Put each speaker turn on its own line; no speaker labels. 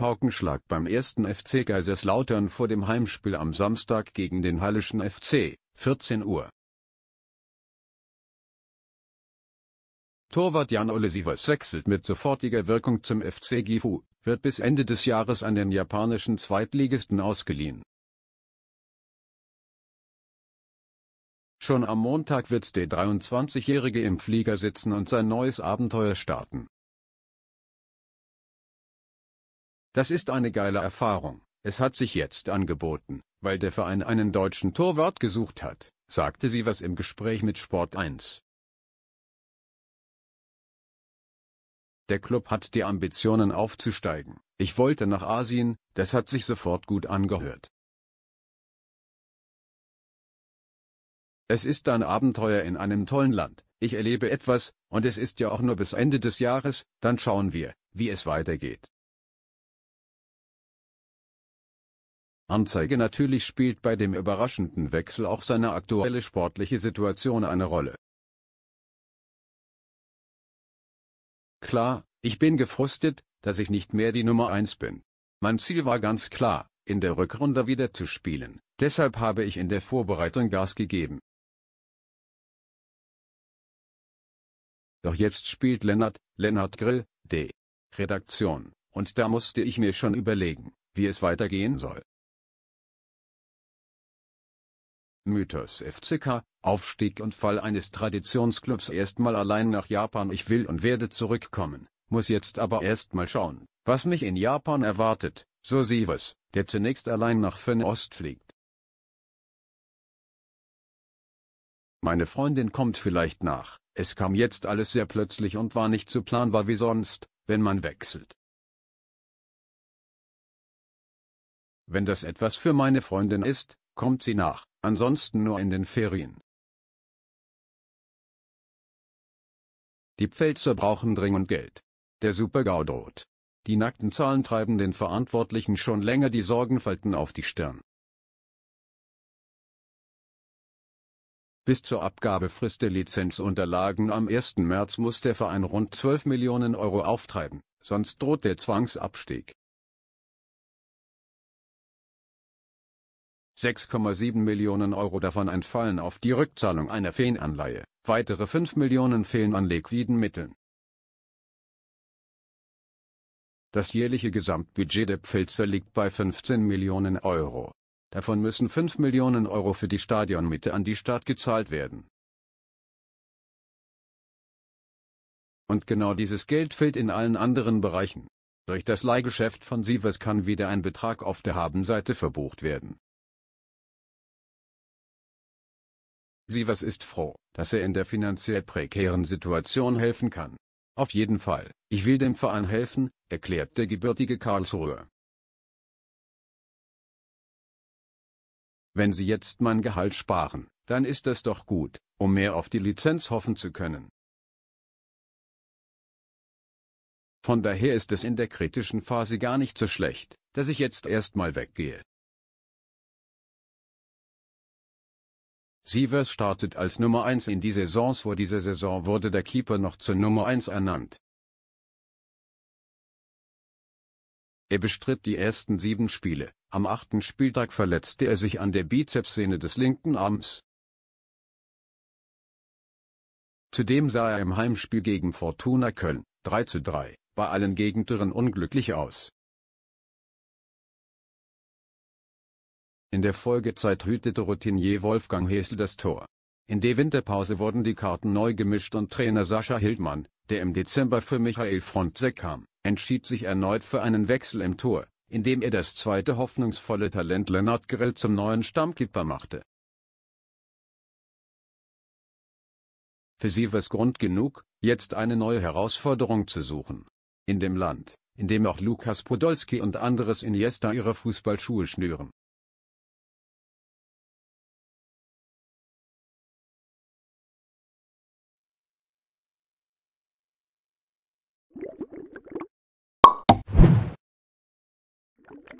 Paukenschlag beim 1. FC Kaiserslautern vor dem Heimspiel am Samstag gegen den Hallischen FC, 14 Uhr. Torwart Jan-Ole wechselt mit sofortiger Wirkung zum FC Gifu, wird bis Ende des Jahres an den japanischen Zweitligisten ausgeliehen. Schon am Montag wird der 23-Jährige im Flieger sitzen und sein neues Abenteuer starten. Das ist eine geile Erfahrung, es hat sich jetzt angeboten, weil der Verein einen deutschen Torwart gesucht hat, sagte sie was im Gespräch mit Sport 1. Der Club hat die Ambitionen aufzusteigen. Ich wollte nach Asien, das hat sich sofort gut angehört. Es ist ein Abenteuer in einem tollen Land, ich erlebe etwas, und es ist ja auch nur bis Ende des Jahres, dann schauen wir, wie es weitergeht. Anzeige Natürlich spielt bei dem überraschenden Wechsel auch seine aktuelle sportliche Situation eine Rolle. Klar, ich bin gefrustet, dass ich nicht mehr die Nummer 1 bin. Mein Ziel war ganz klar, in der Rückrunde wieder zu spielen, deshalb habe ich in der Vorbereitung Gas gegeben. Doch jetzt spielt Lennart, Lennart Grill, D. Redaktion, und da musste ich mir schon überlegen, wie es weitergehen soll. Mythos FCK, Aufstieg und Fall eines Traditionsclubs erstmal allein nach Japan. Ich will und werde zurückkommen, muss jetzt aber erstmal schauen, was mich in Japan erwartet, so Sivas, der zunächst allein nach Fernost fliegt. Meine Freundin kommt vielleicht nach, es kam jetzt alles sehr plötzlich und war nicht so planbar wie sonst, wenn man wechselt. Wenn das etwas für meine Freundin ist, kommt sie nach ansonsten nur in den Ferien. Die Pfälzer brauchen dringend Geld. Der Supergau droht. Die nackten Zahlen treiben den Verantwortlichen schon länger die Sorgenfalten auf die Stirn. Bis zur Abgabefrist der Lizenzunterlagen am 1. März muss der Verein rund 12 Millionen Euro auftreiben, sonst droht der Zwangsabstieg. 6,7 Millionen Euro davon entfallen auf die Rückzahlung einer Feenanleihe, weitere 5 Millionen fehlen an liquiden Mitteln. Das jährliche Gesamtbudget der Pfälzer liegt bei 15 Millionen Euro. Davon müssen 5 Millionen Euro für die Stadionmitte an die Stadt gezahlt werden. Und genau dieses Geld fehlt in allen anderen Bereichen. Durch das Leihgeschäft von Sievers kann wieder ein Betrag auf der Habenseite verbucht werden. Sievers ist froh, dass er in der finanziell prekären Situation helfen kann. Auf jeden Fall, ich will dem Verein helfen, erklärt der gebürtige Karlsruher. Wenn Sie jetzt mein Gehalt sparen, dann ist das doch gut, um mehr auf die Lizenz hoffen zu können. Von daher ist es in der kritischen Phase gar nicht so schlecht, dass ich jetzt erstmal weggehe. Sievers startet als Nummer 1 in die Saisons Vor dieser Saison wurde der Keeper noch zur Nummer 1 ernannt. Er bestritt die ersten sieben Spiele, am achten Spieltag verletzte er sich an der Bizepssehne des linken Arms. Zudem sah er im Heimspiel gegen Fortuna Köln, 3 zu 3, bei allen Gegentoren unglücklich aus. In der Folgezeit hütete Routinier Wolfgang Hesel das Tor. In der Winterpause wurden die Karten neu gemischt und Trainer Sascha Hildmann, der im Dezember für Michael Frontzek kam, entschied sich erneut für einen Wechsel im Tor, indem er das zweite hoffnungsvolle Talent Lennart Grill zum neuen Stammkeeper machte. Für sie war es Grund genug, jetzt eine neue Herausforderung zu suchen. In dem Land, in dem auch Lukas Podolski und anderes Iniesta ihre Fußballschuhe schnüren, Thank you.